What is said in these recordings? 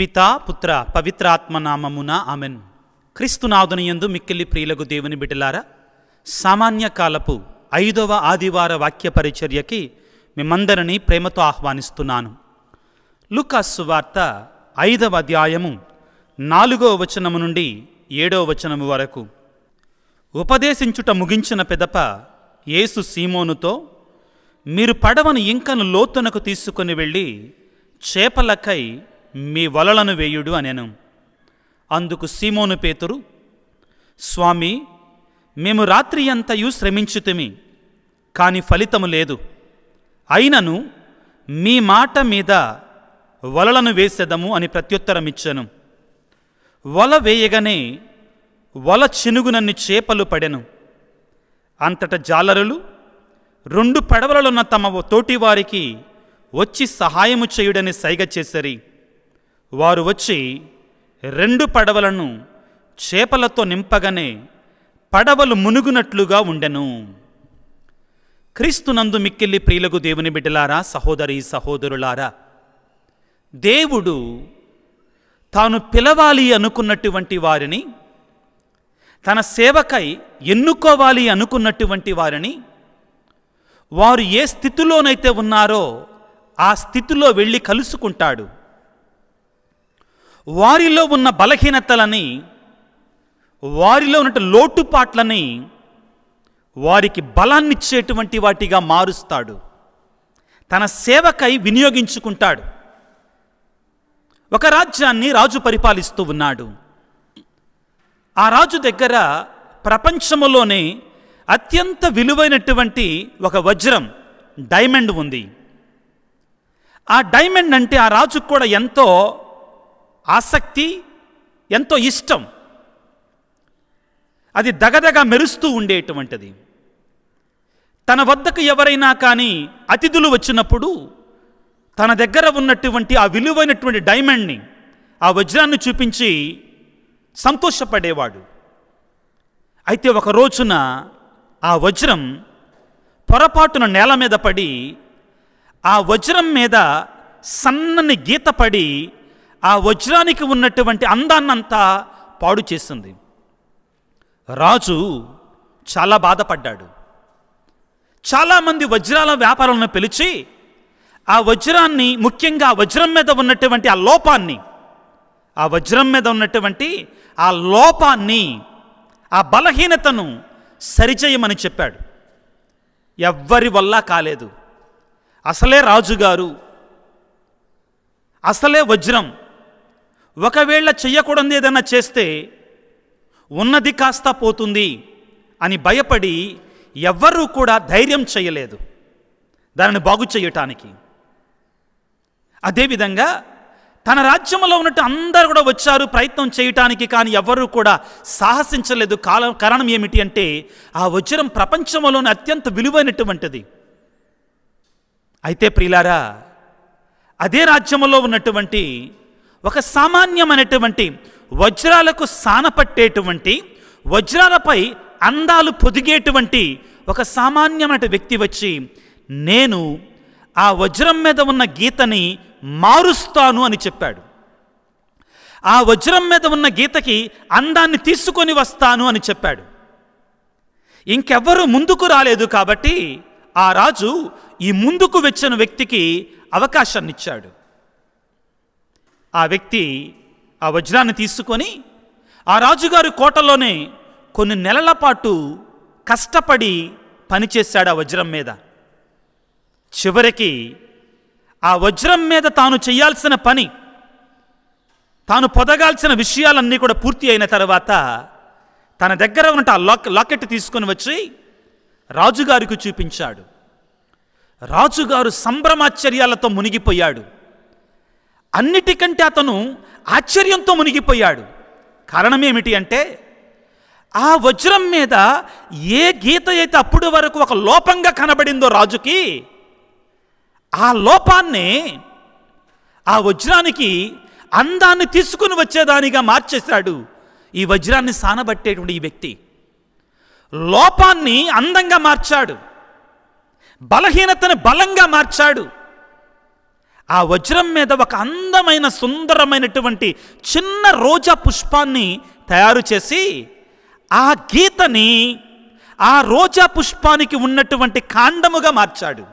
పితా పుత్ర పవిత్రాత్మనామమున ఆమెన్ క్రీస్తునాదునియందు మిక్కిలి ప్రియులకు దేవుని బిడ్డలారా సామాన్య కాలపు ఐదవ ఆదివార వాక్య పరిచర్యకి మిమ్మందరినీ ప్రేమతో ఆహ్వానిస్తున్నాను లుకాసు వార్త ఐదవ అధ్యాయము నాలుగవ వచనము నుండి ఏడవ వచనము వరకు ఉపదేశించుట ముగించిన పెదప యేసు సీమోనుతో మీరు పడవను ఇంకను లోతునకు తీసుకుని వెళ్ళి చేపలకై మీ వలలను వేయుడు అనెను అందుకు సీమోను పేతురు స్వామి మేము రాత్రి అంతయు శ్రమించుతిమి కాని ఫలితము లేదు అయినను మీ మాట మీద వలలను వేసెదము అని ప్రత్యుత్తరమిచ్చను వల వేయగానే వల చినుగునన్ని చేపలు పడెను అంతట జాలరులు రెండు పడవలలున్న తమ తోటివారికి వచ్చి సహాయము చేయుడని సైగ చేసరి వారు వచ్చి రెండు పడవలను చేపలతో నింపగానే పడవలు మునుగునట్లుగా ఉండెను క్రీస్తునందు మిక్కిల్లి ప్రియులకు దేవుని బిడ్డలారా సహోదరి సహోదరులారా దేవుడు తాను పిలవాలి అనుకున్నటువంటి వారిని తన సేవకై ఎన్నుకోవాలి అనుకున్నటువంటి వారిని వారు ఏ స్థితిలోనైతే ఉన్నారో ఆ స్థితిలో వెళ్ళి కలుసుకుంటాడు వారిలో ఉన్న బలహీనతలని వారిలో ఉన్న లోటుపాట్లని వారికి బలాన్నిచ్చేటువంటి వాటిగా మారుస్తాడు తన సేవకై వినియోగించుకుంటాడు ఒక రాజ్యాన్ని రాజు పరిపాలిస్తూ ఉన్నాడు ఆ రాజు దగ్గర ప్రపంచంలోనే అత్యంత విలువైనటువంటి ఒక వజ్రం డైమండ్ ఉంది ఆ డైమండ్ అంటే ఆ రాజుకు కూడా ఎంతో ఆసక్తి ఎంతో ఇష్టం అది దగదగ మెరుస్తూ ఉండేటువంటిది తన వద్దకు ఎవరైనా కానీ అతిథులు వచ్చినప్పుడు తన దగ్గర ఉన్నటువంటి ఆ విలువైనటువంటి డైమండ్ని ఆ వజ్రాన్ని చూపించి సంతోషపడేవాడు అయితే ఒక రోజున ఆ వజ్రం పొరపాటున నేల మీద పడి ఆ వజ్రం మీద సన్నని గీత పడి ఆ వజ్రానికి ఉన్నటువంటి అందాన్నంతా పాడు చేసింది రాజు చాలా బాధపడ్డాడు చాలామంది వజ్రాల వ్యాపారాలను పిలిచి ఆ వజ్రాన్ని ముఖ్యంగా వజ్రం మీద ఉన్నటువంటి ఆ లోపాన్ని ఆ వజ్రం మీద ఉన్నటువంటి ఆ లోపాన్ని ఆ బలహీనతను సరిచేయమని చెప్పాడు ఎవ్వరి వల్ల కాలేదు అసలే రాజుగారు అసలే వజ్రం ఒకవేళ చెయ్యకూడదు ఏదైనా చేస్తే ఉన్నది కాస్త పోతుంది అని భయపడి ఎవ్వరూ కూడా ధైర్యం చేయలేదు దానిని బాగు చేయటానికి అదేవిధంగా తన రాజ్యంలో ఉన్నట్టు అందరు కూడా వచ్చారు ప్రయత్నం చేయటానికి కానీ ఎవరూ కూడా సాహసించలేదు కాలం కారణం ఏమిటి అంటే ఆ వజ్రం ప్రపంచంలోని అత్యంత విలువైనటువంటిది అయితే ప్రియులారా అదే రాజ్యంలో ఉన్నటువంటి ఒక సామాన్యమైనటువంటి వజ్రాలకు సానపట్టేటువంటి వజ్రాలపై అందాలు పొదిగేటువంటి ఒక సామాన్యమైన వ్యక్తి వచ్చి నేను ఆ వజ్రం మీద ఉన్న గీతని మారుస్తాను అని చెప్పాడు ఆ వజ్రం మీద ఉన్న గీతకి అందాన్ని తీసుకొని వస్తాను అని చెప్పాడు ఇంకెవ్వరూ ముందుకు రాలేదు కాబట్టి ఆ రాజు ఈ ముందుకు వచ్చిన వ్యక్తికి అవకాశాన్నిచ్చాడు ఆ వ్యక్తి ఆ వజ్రాన్ని తీసుకొని ఆ రాజుగారి కోటలోనే కొన్ని నెలల పాటు కష్టపడి పనిచేశాడు ఆ వజ్రం మీద చివరికి ఆ వజ్రం మీద తాను చేయాల్సిన పని తాను పొదగాల్సిన విషయాలన్నీ కూడా పూర్తి అయిన తర్వాత తన దగ్గర ఉన్నట్టు ఆ లాక్ లాకెట్ తీసుకొని వచ్చి రాజుగారికి చూపించాడు రాజుగారు సంభ్రమాశ్చర్యాలతో మునిగిపోయాడు అన్నిటికంటే అతను ఆశ్చర్యంతో మునిగిపోయాడు కారణమేమిటి అంటే ఆ వజ్రం మీద ఏ గీత అయితే అప్పుడు వరకు ఒక లోపంగా కనబడిందో రాజుకి ఆ లోపాన్ని ఆ వజ్రానికి అందాన్ని తీసుకుని వచ్చేదానిగా మార్చేశాడు ఈ వజ్రాన్ని సానబట్టేటువంటి ఈ వ్యక్తి లోపాన్ని అందంగా మార్చాడు బలహీనతను బలంగా మార్చాడు ఆ వజ్రం మీద ఒక అందమైన సుందరమైనటువంటి చిన్న రోజా పుష్పాన్ని తయారు చేసి ఆ గీతని ఆ రోజా పుష్పానికి ఉన్నటువంటి కాండముగా మార్చాడు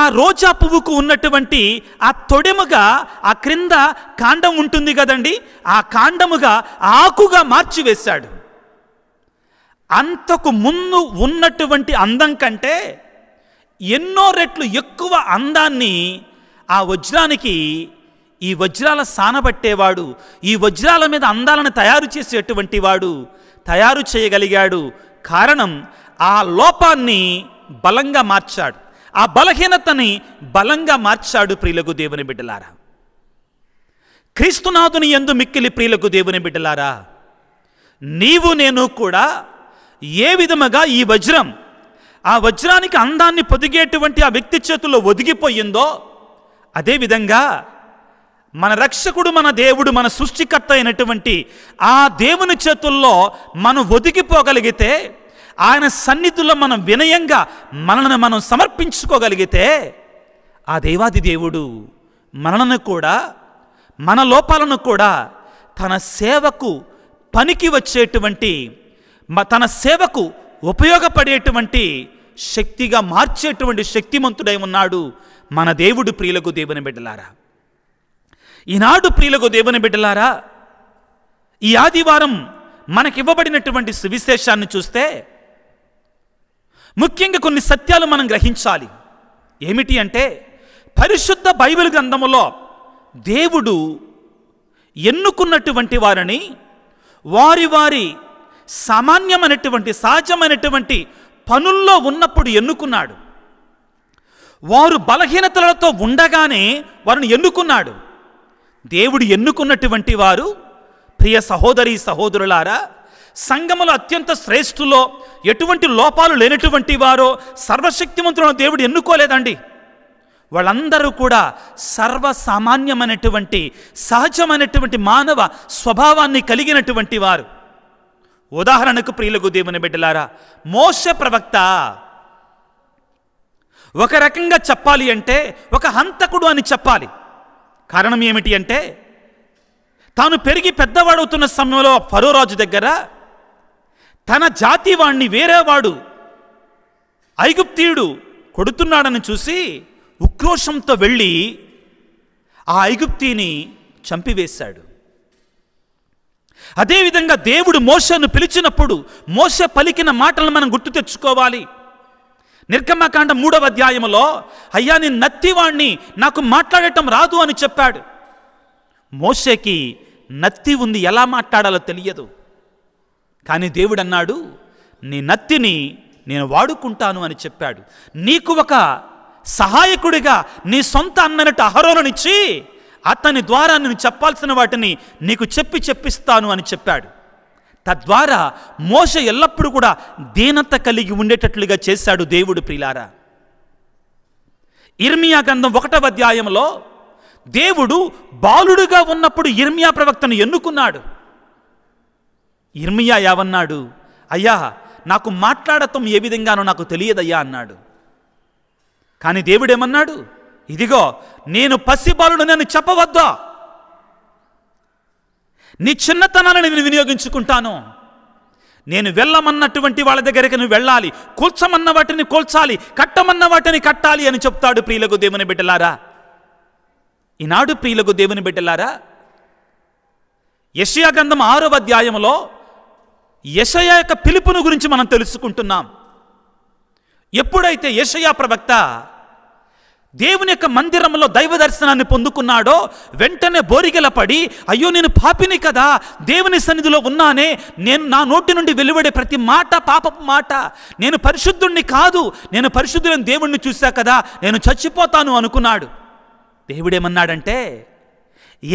ఆ రోజా పువ్వుకు ఉన్నటువంటి ఆ తొడెముగా ఆ క్రింద కాండం ఉంటుంది కదండి ఆ కాండముగా ఆకుగా మార్చివేశాడు అంతకు ముందు ఉన్నటువంటి అందం కంటే ఎన్నో రెట్లు ఎక్కువ అందాన్ని ఆ వజ్రానికి ఈ వజ్రాల సానబట్టేవాడు ఈ వజ్రాల మీద అందాలను తయారు చేసేటువంటి వాడు తయారు చేయగలిగాడు కారణం ఆ లోపాన్ని బలంగా మార్చాడు ఆ బలహీనతని బలంగా మార్చాడు ప్రియులకు దేవుని బిడ్డలారా క్రీస్తునాథుని ఎందు మిక్కిలి ప్రియులకు దేవుని బిడ్డలారా నీవు నేను కూడా ఏ విధముగా ఈ వజ్రం ఆ వజ్రానికి అందాన్ని పొదిగేటువంటి ఆ వ్యక్తి చేతుల్లో ఒదిగిపోయిందో అదేవిధంగా మన రక్షకుడు మన దేవుడు మన సృష్టికర్త అయినటువంటి ఆ దేవుని చేతుల్లో మనం ఒదిగిపోగలిగితే ఆయన సన్నిధిలో మనం వినయంగా మనల్ని మనం సమర్పించుకోగలిగితే ఆ దేవాది దేవుడు మనలను కూడా మన లోపాలను కూడా తన సేవకు పనికి వచ్చేటువంటి తన సేవకు ఉపయోగపడేటువంటి శక్తిగా మార్చేటువంటి శక్తిమంతుడై ఉన్నాడు మన దేవుడు ప్రియులకు దేవుని బిడ్డలారా ఈనాడు ప్రియులకు దేవుని బిడ్డలారా ఈ ఆదివారం మనకివ్వబడినటువంటి సువిశేషాన్ని చూస్తే ముఖ్యంగా కొన్ని సత్యాలు మనం గ్రహించాలి ఏమిటి అంటే పరిశుద్ధ బైబిల్ గ్రంథములో దేవుడు ఎన్నుకున్నటువంటి వారిని వారి వారి సామాన్యమైనటువంటి సహజమైనటువంటి పనుల్లో ఉన్నప్పుడు ఎన్నుకున్నాడు వారు బలహీనతలతో ఉండగానే వారిని ఎన్నుకున్నాడు దేవుడు ఎన్నుకున్నటువంటి వారు ప్రియ సహోదరి సహోదరులారా సంగములు అత్యంత శ్రేష్ఠులో ఎటువంటి లోపాలు లేనటువంటి వారో సర్వశక్తిమంతులను దేవుడు ఎన్నుకోలేదండి వాళ్ళందరూ కూడా సర్వసామాన్యమైనటువంటి సహజమైనటువంటి మానవ స్వభావాన్ని కలిగినటువంటి వారు ఉదాహరణకు ప్రియులకు దేవుని బిడ్డలారా మోస ప్రవక్త ఒక రకంగా చెప్పాలి అంటే ఒక హంతకుడు అని చెప్పాలి కారణం ఏమిటి అంటే తాను పెరిగి పెద్దవాడవుతున్న సమయంలో ఫరోరాజు దగ్గర తన జాతి వాణ్ణి వేరేవాడు ఐగుప్తీయుడు కొడుతున్నాడని చూసి ఉక్రోషంతో వెళ్ళి ఆ ఐగుప్తీని చంపివేశాడు అదేవిధంగా దేవుడు మోసను పిలిచినప్పుడు మోస పలికిన మాటలను మనం గుర్తు తెచ్చుకోవాలి నిర్గమకాండ మూడవ అధ్యాయంలో అయ్యా నేను నత్తివాణ్ణి నాకు మాట్లాడటం రాదు అని చెప్పాడు మోసకి నత్తి ఉంది ఎలా మాట్లాడాలో తెలియదు కానీ దేవుడు అన్నాడు నీ నత్తిని నేను వాడుకుంటాను అని చెప్పాడు నీకు ఒక సహాయకుడిగా నీ సొంత అన్ననట్టు అహరోలనిచ్చి అతని ద్వారా నేను చెప్పాల్సిన వాటిని నీకు చెప్పి చెప్పిస్తాను అని చెప్పాడు తద్వారా మోస ఎల్లప్పుడూ కూడా దీనత కలిగి ఉండేటట్లుగా చేశాడు దేవుడు ప్రిలారా ఇర్మియా గంధం ఒకటవ అధ్యాయంలో దేవుడు బాలుడుగా ఉన్నప్పుడు ఇర్మియా ప్రవక్తను ఎన్నుకున్నాడు ఇర్మియా యావన్నాడు అయ్యా నాకు మాట్లాడటం ఏ విధంగానో నాకు తెలియదయ్యా అన్నాడు కానీ దేవుడేమన్నాడు ఇదిగో నేను పసిబాలుడు నేను చెప్పవద్దా నీ చిన్నతనాన్ని నేను వినియోగించుకుంటాను నేను వెళ్ళమన్నటువంటి వాళ్ళ దగ్గరికి నువ్వు వెళ్ళాలి కూల్చమన్న వాటిని కూల్చాలి కట్టమన్న వాటిని కట్టాలి అని చెప్తాడు ప్రియులకు దేవుని బిడ్డలారా ఈనాడు ప్రియులకు దేవుని బిడ్డలారా యశయా గ్రంథం ఆరవ అధ్యాయంలో యషయ యొక్క పిలుపును గురించి మనం తెలుసుకుంటున్నాం ఎప్పుడైతే యశయా ప్రవక్త దేవుని యొక్క మందిరంలో దైవ దర్శనాన్ని పొందుకున్నాడో వెంటనే బోరికెల పడి అయ్యో నేను పాపిని కదా దేవుని సన్నిధిలో ఉన్నానే నేను నా నోటి నుండి వెలువడే ప్రతి మాట పాపపు మాట నేను పరిశుద్ధుణ్ణి కాదు నేను పరిశుద్ధులను దేవుణ్ణి చూశా కదా నేను చచ్చిపోతాను అనుకున్నాడు దేవుడేమన్నాడంటే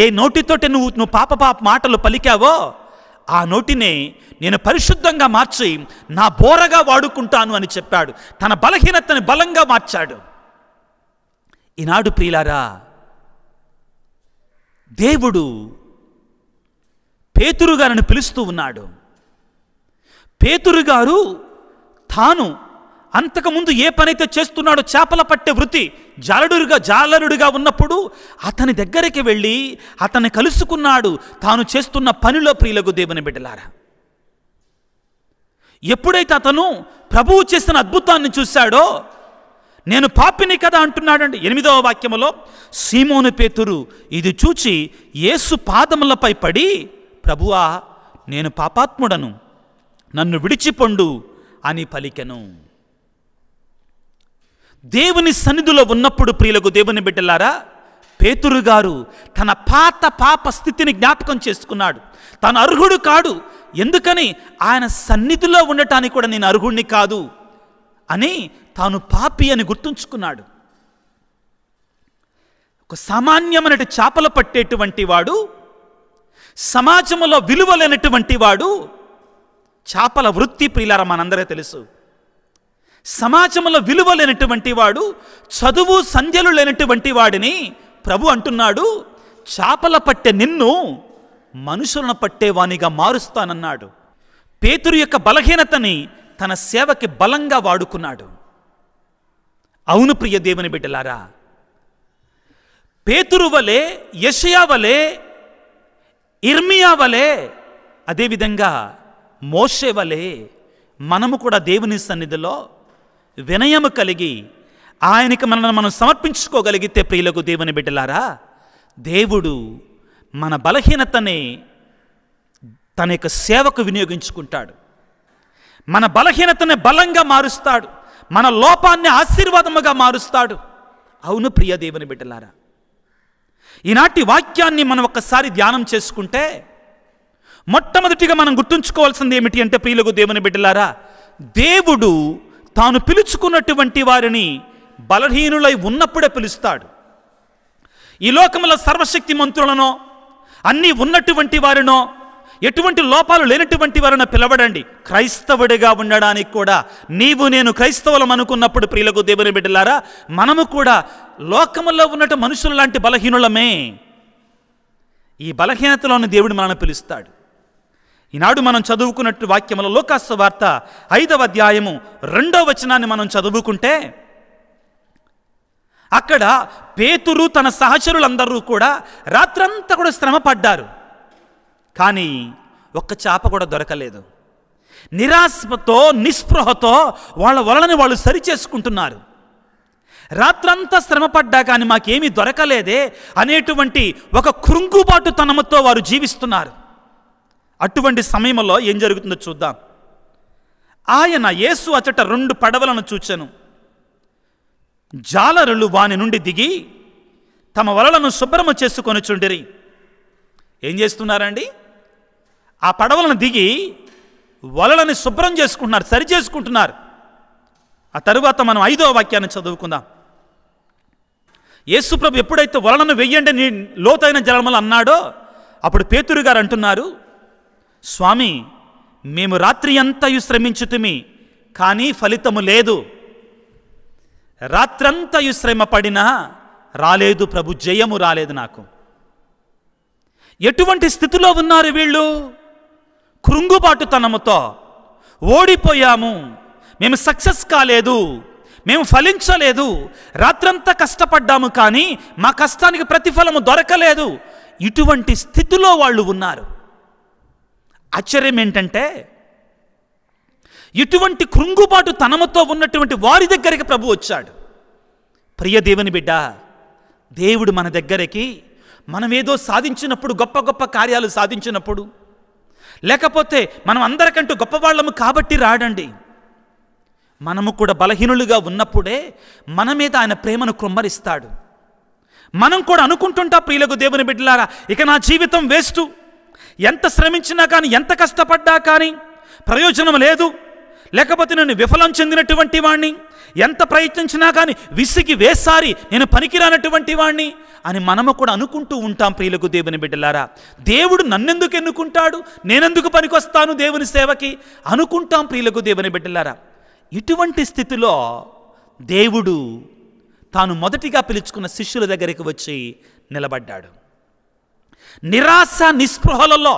ఏ నోటితోటి నువ్వు నువ్వు పాప పాప మాటలు పలికావో ఆ నోటిని నేను పరిశుద్ధంగా మార్చి నా బోరగా వాడుకుంటాను అని చెప్పాడు తన బలహీనతని బలంగా మార్చాడు ఈనాడు ప్రియులారా దేవుడు పేతురు గారిని పిలుస్తూ ఉన్నాడు పేతురు గారు తాను అంతకుముందు ఏ పనైతే చేస్తున్నాడో చేపల పట్టే వృత్తి జాలడుగా జాలరుడుగా ఉన్నప్పుడు అతని దగ్గరికి వెళ్ళి అతన్ని కలుసుకున్నాడు తాను చేస్తున్న పనిలో ప్రియులకు దేవుని బిడ్డలారా ఎప్పుడైతే అతను ప్రభువు చేసిన అద్భుతాన్ని చూశాడో నేను పాపిని కదా అంటున్నాడండి ఎనిమిదవ వాక్యములో సీమోను పేతురు ఇది చూచి యేసు పాదములపై పడి ప్రభువా నేను పాపాత్ముడను నన్ను విడిచిపొండు అని పలికెను దేవుని సన్నిధిలో ఉన్నప్పుడు ప్రియులకు దేవుని బిడ్డలారా పేతురు గారు తన పాత పాప స్థితిని జ్ఞాపకం చేసుకున్నాడు తను అర్హుడు కాడు ఎందుకని ఆయన సన్నిధిలో ఉండటానికి కూడా నేను అర్హుణ్ణి కాదు అని తాను పాపి అని గుర్తుంచుకున్నాడు ఒక సామాన్యమైన చేపలు పట్టేటువంటి వాడు సమాజంలో విలువలేనటువంటి వాడు చేపల వృత్తి ప్రియులార మనందరే తెలుసు సమాజంలో విలువ లేనటువంటి వాడు చదువు సంధ్యలు లేనటువంటి వాడిని ప్రభు అంటున్నాడు చేపల పట్టే నిన్ను మనుషులను పట్టేవాణిగా మారుస్తానన్నాడు పేతురు యొక్క బలహీనతని తన సేవకి బలంగా వాడుకున్నాడు అవును ప్రియ దేవుని బిడ్డలారా పేతురు వలె యషయా వలె ఇర్మియా వలె అదేవిధంగా మోషే వలె మనము కూడా దేవుని సన్నిధిలో వినయము కలిగి ఆయనకి మనల్ని మనం సమర్పించుకోగలిగితే ప్రియులకు దేవుని బిడ్డలారా దేవుడు మన బలహీనతని తన యొక్క సేవకు వినియోగించుకుంటాడు మన బలహీనతని బలంగా మారుస్తాడు మన లోపాన్ని ఆశీర్వాదముగా మారుస్తాడు అవును ప్రియ దేవుని బిడ్డలారా ఈనాటి వాక్యాన్ని మనం ఒక్కసారి ధ్యానం చేసుకుంటే మొట్టమొదటిగా మనం గుర్తుంచుకోవాల్సింది ఏమిటి అంటే ప్రియులకు దేవుని బిడ్డలారా దేవుడు తాను పిలుచుకున్నటువంటి వారిని బలహీనులై ఉన్నప్పుడే పిలుస్తాడు ఈ లోకముల సర్వశక్తి మంత్రులనో అన్నీ ఉన్నటువంటి వారినో ఎటువంటి లోపాలు లేనటువంటి వారిన పిలవడండి క్రైస్తవుడిగా ఉండడానికి కూడా నీవు నేను క్రైస్తవులం అనుకున్నప్పుడు ప్రియులకు దేవుని బిడ్డలారా మనము కూడా లోకములో ఉన్నట్టు మనుషుల లాంటి బలహీనులమే ఈ బలహీనతలోని దేవుడు మనల్ని పిలుస్తాడు ఈనాడు మనం చదువుకున్నట్టు వాక్యముల లోకాస్త వార్త ఐదవ అధ్యాయము రెండవ వచనాన్ని మనం చదువుకుంటే అక్కడ పేతురు తన సహచరులందరూ కూడా రాత్రంతా కూడా శ్రమ పడ్డారు కానీ ఒక్క చేప కూడా దొరకలేదు నిరాశతో నిస్పృహతో వాళ్ళ వలనని వాళ్ళు సరిచేసుకుంటున్నారు రాత్రంతా శ్రమపడ్డా కానీ మాకేమీ దొరకలేదే అనేటువంటి ఒక కృంగుబాటుతనంతో వారు జీవిస్తున్నారు అటువంటి సమయంలో ఏం జరుగుతుందో చూద్దాం ఆయన యేసు అచట రెండు పడవలను చూచాను జాలరులు వాని నుండి దిగి తమ వలలను శుభ్రము చేసుకొని చుండిరి ఏం చేస్తున్నారండి ఆ పడవలను దిగి వలలని శుభ్రం చేసుకుంటున్నారు సరి చేసుకుంటున్నారు ఆ తరువాత మనం ఐదో వాక్యాన్ని చదువుకుందాం యేసుప్రభు ఎప్పుడైతే వలలను వెయ్యండి నీ లోతైన జలములు అన్నాడో అప్పుడు పేతురు గారు అంటున్నారు స్వామి మేము రాత్రి అంతయు శ్రమించుతుమి కానీ ఫలితము లేదు రాత్రంతయు శ్రమ పడినా రాలేదు ప్రభు జయము రాలేదు నాకు ఎటువంటి స్థితిలో ఉన్నారు వీళ్ళు కృంగుబాటుతనముతో ఓడిపోయాము మేము సక్సెస్ కాలేదు మేము ఫలించలేదు రాత్రంతా కష్టపడ్డాము కానీ మా కష్టానికి ప్రతిఫలము దొరకలేదు ఇటువంటి స్థితిలో వాళ్ళు ఉన్నారు ఆశ్చర్యం ఏంటంటే ఇటువంటి కృంగుబాటు తనముతో ఉన్నటువంటి వారి దగ్గరికి ప్రభు వచ్చాడు ప్రియ దేవుని బిడ్డ దేవుడు మన దగ్గరికి మనమేదో సాధించినప్పుడు గొప్ప గొప్ప కార్యాలు సాధించినప్పుడు లేకపోతే మనం అందరికంటూ గొప్పవాళ్ళము కాబట్టి రాడండి మనము కూడా బలహీనులుగా ఉన్నప్పుడే మన మీద ఆయన ప్రేమను కృమ్మరిస్తాడు మనం కూడా అనుకుంటుంటా ప్రియులకు దేవుని బిడ్డలారా ఇక నా జీవితం వేస్ట్ ఎంత శ్రమించినా కానీ ఎంత కష్టపడ్డా కానీ ప్రయోజనం లేదు లేకపోతే నేను విఫలం చెందినటువంటి వాణ్ణి ఎంత ప్రయత్నించినా కానీ విసిగి వేసారి నేను పనికిరానటువంటి వాణ్ణి అని మనము కూడా అనుకుంటూ ఉంటాం ప్రియులకు దేవుని బిడ్డలారా దేవుడు నన్నెందుకు ఎన్నుకుంటాడు నేనెందుకు పనికొస్తాను దేవుని సేవకి అనుకుంటాం ప్రియులకు దేవుని బిడ్డలారా ఇటువంటి స్థితిలో దేవుడు తాను మొదటిగా పిలుచుకున్న శిష్యుల దగ్గరికి వచ్చి నిలబడ్డాడు నిరాశ నిస్పృహలలో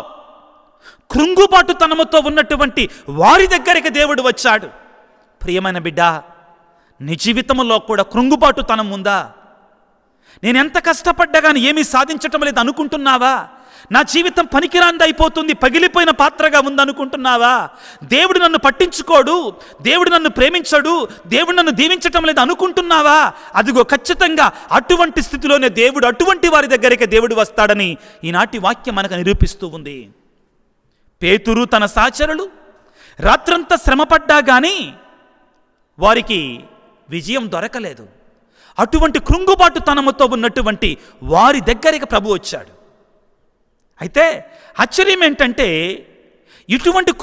కృంగుబాటుతనముతో ఉన్నటువంటి వారి దగ్గరికి దేవుడు వచ్చాడు ప్రియమైన బిడ్డ నీ జీవితంలో కూడా కృంగుబాటుతనం ఉందా నేనెంత కష్టపడ్డా కానీ ఏమీ సాధించటం లేదు అనుకుంటున్నావా నా జీవితం పనికిరాంది అయిపోతుంది పగిలిపోయిన పాత్రగా ఉందనుకుంటున్నావా దేవుడు నన్ను పట్టించుకోడు దేవుడు నన్ను ప్రేమించడు దేవుడు నన్ను దీవించటం లేదు అనుకుంటున్నావా అదిగో ఖచ్చితంగా అటువంటి స్థితిలోనే దేవుడు అటువంటి వారి దగ్గరికి దేవుడు వస్తాడని ఈనాటి వాక్యం మనకు నిరూపిస్తూ ఉంది పేతురు తన సాచరులు రాత్రంతా శ్రమపడ్డా కానీ వారికి విజయం దొరకలేదు అటువంటి కృంగుబాటుతనముతో ఉన్నటువంటి వారి దగ్గరికి ప్రభు వచ్చాడు అయితే ఆశ్చర్యం ఏంటంటే ఇటువంటి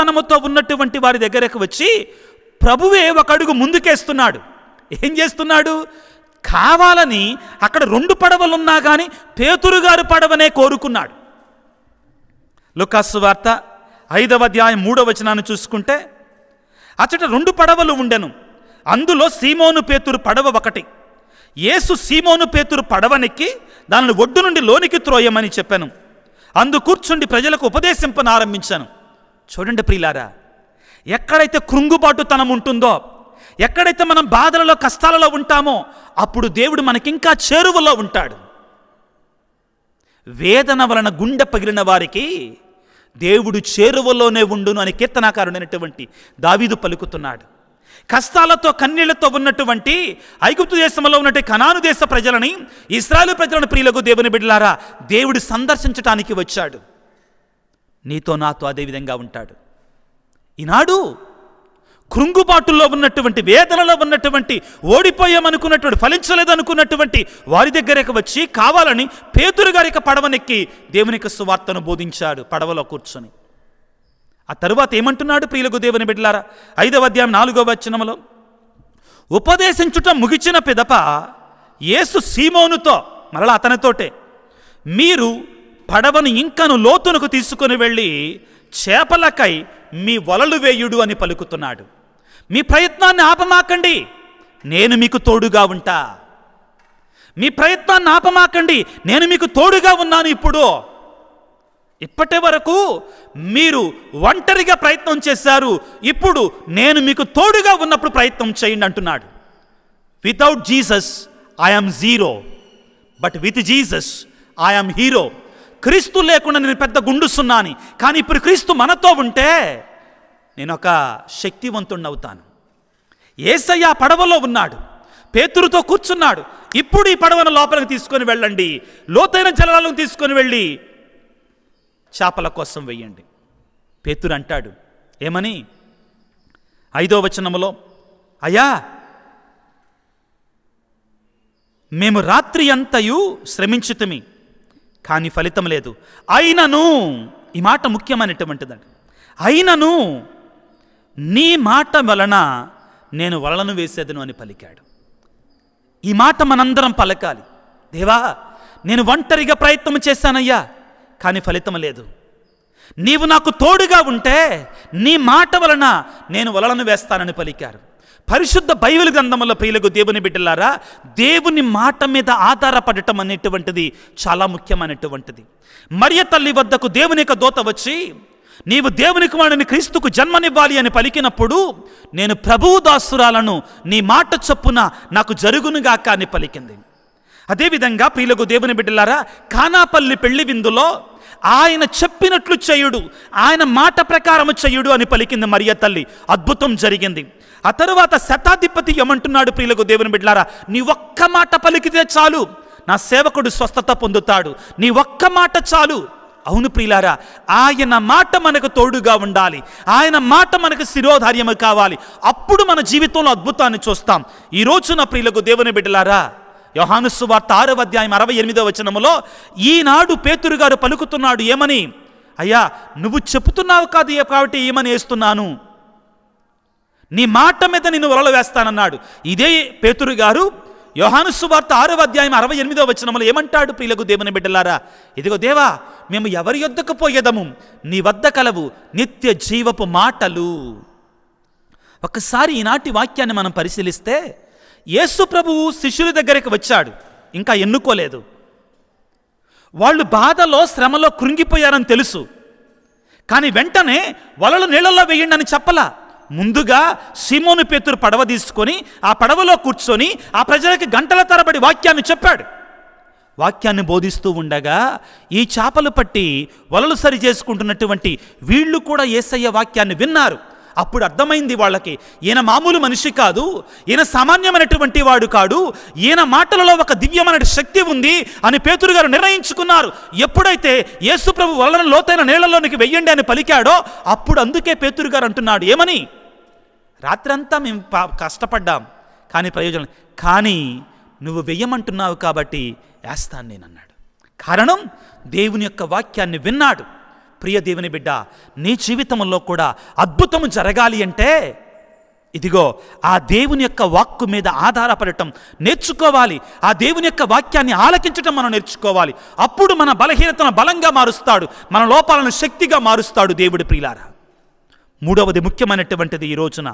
తనముతో ఉన్నటువంటి వారి దగ్గరకు వచ్చి ప్రభువే ఒక అడుగు ముందుకేస్తున్నాడు ఏం చేస్తున్నాడు కావాలని అక్కడ రెండు పడవలున్నా కానీ పేతురు గారు పడవనే కోరుకున్నాడు లుకాసు వార్త ఐదవ అధ్యాయం మూడవ వచనాన్ని చూసుకుంటే అచ్చట రెండు పడవలు ఉండెను అందులో సీమోను పేతురు పడవ ఒకటి యేసు సీమోను పేతురు పడవనెక్కి దానిని ఒడ్డు నుండి లోనికి త్రోయమని చెప్పాను అందు కూర్చుండి ప్రజలకు ఉపదేశింపనారంభించాను చూడండి ప్రియులారా ఎక్కడైతే కృంగుబాటుతనం ఉంటుందో ఎక్కడైతే మనం బాధలలో కష్టాలలో ఉంటామో అప్పుడు దేవుడు మనకింకా చేరువలో ఉంటాడు వేదన వలన గుండె పగిలిన వారికి దేవుడు చేరువలోనే ఉండును అని కీర్తనాకారుడైనటువంటి దావీదు పలుకుతున్నాడు కష్టాలతో కన్నీళ్లతో ఉన్నటువంటి ఐగుప్తు దేశంలో ఉన్నటువంటి కనాను దేశ ప్రజలని ఇస్రాయలు ప్రజలను ప్రియులకు దేవుని బిడ్డలారా దేవుడు సందర్శించటానికి వచ్చాడు నీతో నాతో అదేవిధంగా ఉంటాడు ఈనాడు కృంగుబాటుల్లో ఉన్నటువంటి వేదనలో ఉన్నటువంటి ఓడిపోయామనుకున్నటువంటి ఫలించలేదనుకున్నటువంటి వారి దగ్గరకు వచ్చి కావాలని పేతురు గారి పడవనెక్కి దేవునికి సువార్తను బోధించాడు పడవలో కూర్చొని ఆ తరువాత ఏమంటున్నాడు ప్రియులకు దేవుని బిడ్డలారా ఐదవ అధ్యాయం నాలుగవ వచనంలో ఉపదేశించుట ముగిచిన పిదప యేసు సీమోనుతో మరలా అతనితోటే మీరు పడవను ఇంకను లోతునకు తీసుకుని వెళ్ళి చేపలకై మీ వలలు వేయుడు అని పలుకుతున్నాడు మీ ప్రయత్నాన్ని ఆపమాకండి నేను మీకు తోడుగా ఉంటా మీ ప్రయత్నాన్ని ఆపమాకండి నేను మీకు తోడుగా ఉన్నాను ఇప్పుడు ఇప్పటి వరకు మీరు ఒంటరిగా ప్రయత్నం చేశారు ఇప్పుడు నేను మీకు తోడుగా ఉన్నప్పుడు ప్రయత్నం చేయండి అంటున్నాడు without Jesus I'm zero but with Jesus I'm hero క్రీస్తు లేకుండా నేను పెద్ద గుండుస్తున్నాను కానీ ఇప్పుడు క్రీస్తు మనతో ఉంటే నేను ఒక శక్తివంతుణ్ణి అవుతాను ఏసయ్య పడవలో ఉన్నాడు పేతురుతో కూర్చున్నాడు ఇప్పుడు ఈ పడవను లోపలికి తీసుకొని వెళ్ళండి లోతైన జలాలను తీసుకొని వెళ్ళి చేపల కోసం వెయ్యండి పేతురు అంటాడు ఏమని ఐదో వచనములో అయ్యా మేము రాత్రి అంతయు శ్రమించుతమి కానీ ఫలితం లేదు అయినను ఈ మాట ముఖ్యమైనటువంటిదండి అయినను నీ మాట వలన నేను వలలను వేసేదను అని పలికాడు ఈ మాట మనందరం పలకాలి దేవా నేను ఒంటరిగా ప్రయత్నం చేశానయ్యా కానీ ఫలితం లేదు నీవు నాకు తోడుగా ఉంటే నీ మాట వలన నేను వలలను వేస్తానని పలికారు పరిశుద్ధ బైబిల్ గ్రంథంలో ప్రియులకు దేవుని బిడ్డలారా దేవుని మాట మీద ఆధారపడటం అనేటువంటిది చాలా ముఖ్యమైనటువంటిది మరియ తల్లి వద్దకు దేవుని యొక్క దోత వచ్చి నీవు దేవుని కుమారుని క్రీస్తుకు జన్మనివ్వాలి అని పలికినప్పుడు నేను ప్రభువు దాసురాలను నీ మాట చొప్పున నాకు జరుగునుగాక అని పలికింది అదేవిధంగా ప్రియులకు దేవుని బిడ్డలారా కానాపల్లి పెళ్లి విందులో ఆయన చెప్పినట్లు చేయుడు ఆయన మాట ప్రకారము చెయ్యుడు అని పలికింది మరియ తల్లి అద్భుతం జరిగింది ఆ తరువాత శతాధిపతి ఏమంటున్నాడు ప్రియులకు దేవుని బిడ్లారా నీ ఒక్క మాట పలికితే చాలు నా సేవకుడు స్వస్థత పొందుతాడు నీ ఒక్క మాట చాలు అవును ప్రియులారా ఆయన మాట మనకు తోడుగా ఉండాలి ఆయన మాట మనకు శిరోధార్యము కావాలి అప్పుడు మన జీవితంలో అద్భుతాన్ని చూస్తాం ఈ రోజున ప్రియులకు దేవుని బిడ్డలారా యోహానుస్సు వార్త ఆరవ అధ్యాయం అరవై ఎనిమిదో వచనములో ఈనాడు పేతురు గారు పలుకుతున్నాడు ఏమని అయ్యా నువ్వు చెప్తున్నావు కాదు కాబట్టి ఏమని వేస్తున్నాను నీ మాట మీద నిన్ను వలలు వేస్తానన్నాడు ఇదే పేతురు గారు యోహానుస్సు వార్త ఆరవ అధ్యాయం అరవై ఎనిమిదో వచనములు ఏమంటాడు ప్రియులకు దేవుని బిడ్డలారా ఇదిగో దేవా మేము ఎవరి యొద్దకు పోయేదము నీ వద్ద కలవు నిత్య జీవపు మాటలు ఒక్కసారి ఈనాటి వాక్యాన్ని మనం పరిశీలిస్తే యేసు ప్రభువు శిష్యుల దగ్గరికి వచ్చాడు ఇంకా ఎన్నుకోలేదు వాళ్ళు బాధలో శ్రమలో కృంగిపోయారని తెలుసు కానీ వెంటనే వలలు నీళ్ళల్లో వేయండి అని చెప్పలా ముందుగా సీమోను పేతురు పడవ తీసుకొని ఆ పడవలో కూర్చొని ఆ ప్రజలకి గంటల తరబడి వాక్యాన్ని చెప్పాడు వాక్యాన్ని బోధిస్తూ ఉండగా ఈ చేపలు పట్టి వలలు సరి చేసుకుంటున్నటువంటి వీళ్ళు కూడా ఏసయ్య వాక్యాన్ని విన్నారు అప్పుడు అర్థమైంది వాళ్ళకి ఈయన మామూలు మనిషి కాదు ఈయన సామాన్యమైనటువంటి వాడు కాడు ఈయన మాటలలో ఒక దివ్యమైన శక్తి ఉంది అని పేతురు గారు నిర్ణయించుకున్నారు ఎప్పుడైతే యేసుప్రభు వలన లోతైన నీళ్లలోనికి వెయ్యండి అని పలికాడో అప్పుడు అందుకే పేతురు గారు అంటున్నాడు ఏమని రాత్రంతా మేము కష్టపడ్డాం కానీ ప్రయోజనం కానీ నువ్వు వెయ్యమంటున్నావు కాబట్టి వేస్తాను నేనన్నాడు కారణం దేవుని యొక్క వాక్యాన్ని విన్నాడు ప్రియ దేవుని బిడ్డ నీ జీవితంలో కూడా అద్భుతము జరగాలి అంటే ఇదిగో ఆ దేవుని యొక్క వాక్కు మీద ఆధారపడటం నేర్చుకోవాలి ఆ దేవుని యొక్క వాక్యాన్ని ఆలకించటం మనం నేర్చుకోవాలి అప్పుడు మన బలహీనతను బలంగా మారుస్తాడు మన లోపాలను శక్తిగా మారుస్తాడు దేవుడి ప్రియులారా మూడవది ముఖ్యమైనటువంటిది ఈ రోజున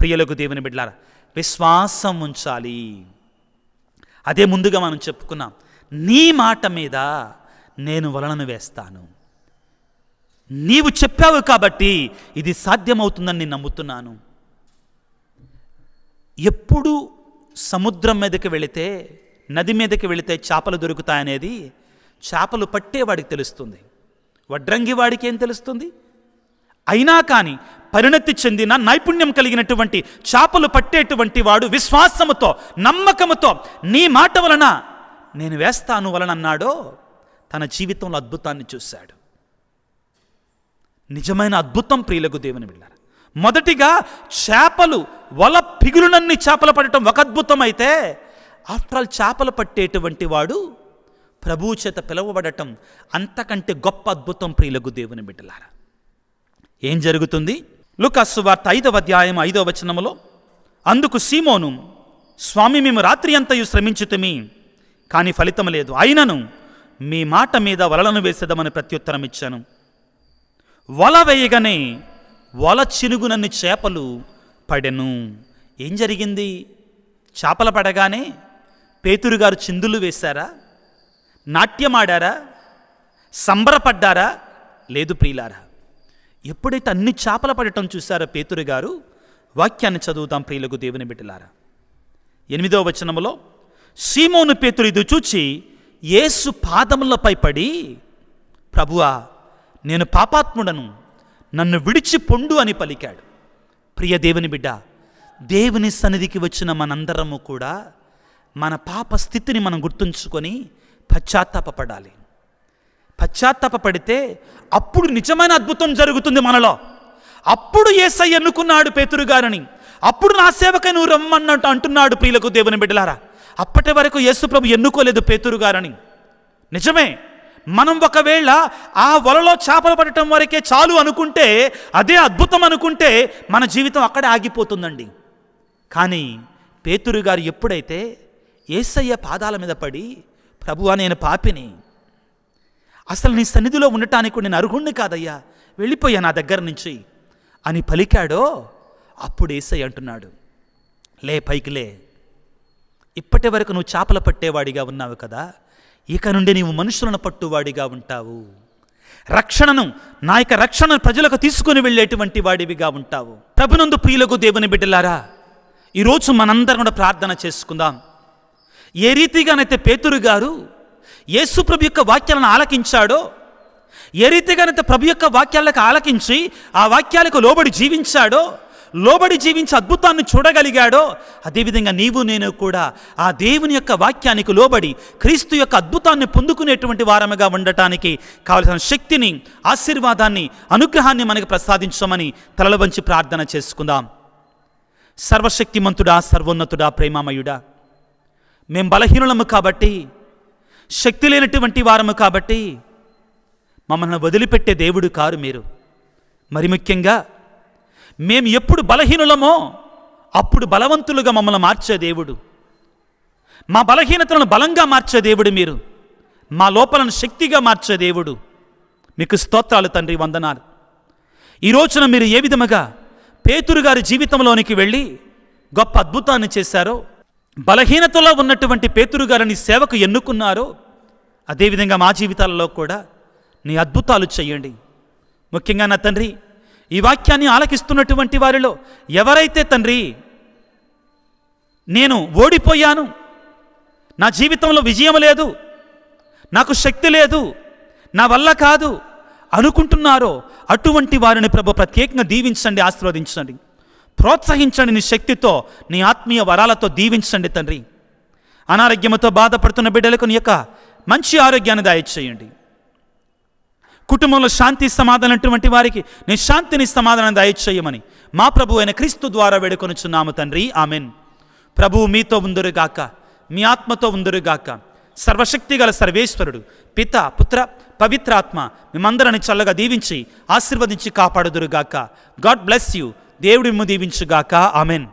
ప్రియులకు దేవుని బిడ్డారా విశ్వాసం ఉంచాలి అదే ముందుగా మనం చెప్పుకున్నాం నీ మాట మీద నేను వలనను వేస్తాను నీవు చెప్పావు కాబట్టి ఇది సాధ్యమవుతుందని నేను నమ్ముతున్నాను ఎప్పుడు సముద్రం మీదకి వెళితే నది మీదకి వెళితే చేపలు దొరుకుతాయనేది చేపలు పట్టేవాడికి తెలుస్తుంది వడ్రంగి వాడికి ఏం తెలుస్తుంది అయినా కానీ పరిణతి చెందిన నైపుణ్యం కలిగినటువంటి చేపలు పట్టేటువంటి వాడు విశ్వాసముతో నమ్మకముతో నీ మాట వలన నేను వేస్తాను వలన అన్నాడో తన జీవితంలో అద్భుతాన్ని చూశాడు నిజమైన అద్భుతం ప్రియులకు దేవుని వెళ్ళారు మొదటిగా చేపలు వల పిగులునన్ని చేపలు పడటం ఒక అద్భుతం అయితే ఆఫ్టర్ ఆల్ చేపలు పట్టేటువంటి వాడు ప్రభు చేత పిలువబడటం అంతకంటే గొప్ప అద్భుతం ప్రియులకు దేవుని బిడ్డలారా ఏం జరుగుతుంది లుకస్సు వార్త ఐదవ అధ్యాయం ఐదవ వచనములో అందుకు సీమోను స్వామి మేము రాత్రి అంతయు శ్రమించుతుమి కానీ ఫలితం లేదు అయినను మీ మాట మీద వలలను వేసేదమని ప్రత్యుత్తరం ఇచ్చాను వల వేయగానే వల చినుగునన్ని చేపలు పడెను ఏం జరిగింది చేపలు పడగానే పేతురు గారు చిందులు వేశారా నాట్యమాడారా సంబరపడ్డారా లేదు ప్రియులారా ఎప్పుడైతే అన్ని చేపలు పడటం చూశారో పేతురు గారు వాక్యాన్ని చదువుతాం ప్రియులకు దేవుని బిడ్డలారా ఎనిమిదవ వచనములో సీమోను పేతురు ఇది చూచి ఏసు పాదములపై పడి ప్రభువా నేను పాపాత్ముడను నన్ను విడిచి పొండు అని పలికాడు ప్రియ దేవుని బిడ్డ దేవుని సన్నిధికి వచ్చిన మనందరము కూడా మన పాప స్థితిని మనం గుర్తుంచుకొని పశ్చాత్తాపడాలి పశ్చాత్తాపడితే అప్పుడు నిజమైన అద్భుతం జరుగుతుంది మనలో అప్పుడు ఏసై ఎన్నుకున్నాడు పేతురుగారని అప్పుడు నా సేవకై నువ్వు రమ్మన్నట్టు అంటున్నాడు ప్రియులకు దేవుని బిడ్డలారా అప్పటి వరకు యేసు ప్రభు ఎన్నుకోలేదు పేతురుగారని నిజమే మనం ఒకవేళ ఆ వలలో చేపలు పడటం వరకే చాలు అనుకుంటే అదే అద్భుతం అనుకుంటే మన జీవితం అక్కడే ఆగిపోతుందండి కానీ పేతురు గారు ఎప్పుడైతే ఏసయ్య పాదాల మీద పడి ప్రభువా నేను పాపిని అసలు నీ సన్నిధిలో ఉండటానికి నేను అర్హుణ్ణి కాదయ్యా వెళ్ళిపోయా నా దగ్గర నుంచి అని పలికాడో అప్పుడు ఏసయ్య అంటున్నాడు లే పైకి లే ఇప్పటి వరకు నువ్వు చేపలు పట్టేవాడిగా ఉన్నావు కదా ఇక నుండి నీవు మనుషులను పట్టువాడిగా ఉంటావు రక్షణను నా యొక్క రక్షణ ప్రజలకు తీసుకుని వెళ్ళేటువంటి వాడివిగా ఉంటావు ప్రభునందు ప్రియులకు దేవుని బిడ్డలారా ఈరోజు మనందరం కూడా ప్రార్థన చేసుకుందాం ఏ రీతిగానైతే పేతురు గారు ప్రభు యొక్క వాక్యాలను ఆలకించాడో ఏ రీతిగానైతే ప్రభు యొక్క వాక్యాలకు ఆలకించి ఆ వాక్యాలకు లోబడి జీవించాడో లోబడి జీవించి అద్భుతాన్ని చూడగలిగాడో అదేవిధంగా నీవు నేను కూడా ఆ దేవుని యొక్క వాక్యానికి లోబడి క్రీస్తు యొక్క అద్భుతాన్ని పొందుకునేటువంటి వారముగా ఉండటానికి కావలసిన శక్తిని ఆశీర్వాదాన్ని అనుగ్రహాన్ని మనకు ప్రసాదించమని తలలు వంచి ప్రార్థన చేసుకుందాం సర్వశక్తిమంతుడా సర్వోన్నతుడా ప్రేమామయుడా మేం బలహీనులము కాబట్టి శక్తి లేనటువంటి వారము కాబట్టి మమ్మల్ని వదిలిపెట్టే దేవుడు కారు మీరు మరి ముఖ్యంగా మేము ఎప్పుడు బలహీనులమో అప్పుడు బలవంతులుగా మమ్మల్ని మార్చే దేవుడు మా బలహీనతలను బలంగా మార్చే దేవుడు మీరు మా లోపలను శక్తిగా మార్చే దేవుడు మీకు స్తోత్రాలు తండ్రి వందనాలు ఈ రోజున మీరు ఏ విధముగా పేతురు గారి జీవితంలోనికి వెళ్ళి గొప్ప అద్భుతాన్ని చేశారో బలహీనతలో ఉన్నటువంటి పేతురు గారిని సేవకు ఎన్నుకున్నారో అదేవిధంగా మా జీవితాలలో కూడా నీ అద్భుతాలు చేయండి ముఖ్యంగా నా తండ్రి ఈ వాక్యాన్ని ఆలకిస్తున్నటువంటి వారిలో ఎవరైతే తండ్రి నేను ఓడిపోయాను నా జీవితంలో విజయం లేదు నాకు శక్తి లేదు నా వల్ల కాదు అనుకుంటున్నారో అటువంటి వారిని ప్రభు ప్రత్యేకంగా దీవించండి ఆశీర్వదించండి ప్రోత్సహించండి నీ శక్తితో నీ ఆత్మీయ వరాలతో దీవించండి తండ్రి అనారోగ్యంతో బాధపడుతున్న బిడ్డలకు నీ యొక్క మంచి ఆరోగ్యాన్ని దాయచేయండి కుటుంబంలో శాంతి అటువంటి వారికి నేను శాంతిని సమాధానం దయచేయమని మా ప్రభు అయిన క్రీస్తు ద్వారా చున్నాము తండ్రి ఆమెన్ ప్రభు మీతో ఉందరుగాక మీ ఆత్మతో ఉందరుగాక సర్వశక్తి గల సర్వేశ్వరుడు పిత పుత్ర పవిత్రాత్మ మిమ్మందరిని చల్లగా దీవించి ఆశీర్వదించి కాపాడుదురుగాక గాడ్ బ్లెస్ యూ దేవుడి దీవించుగాక ఆమెన్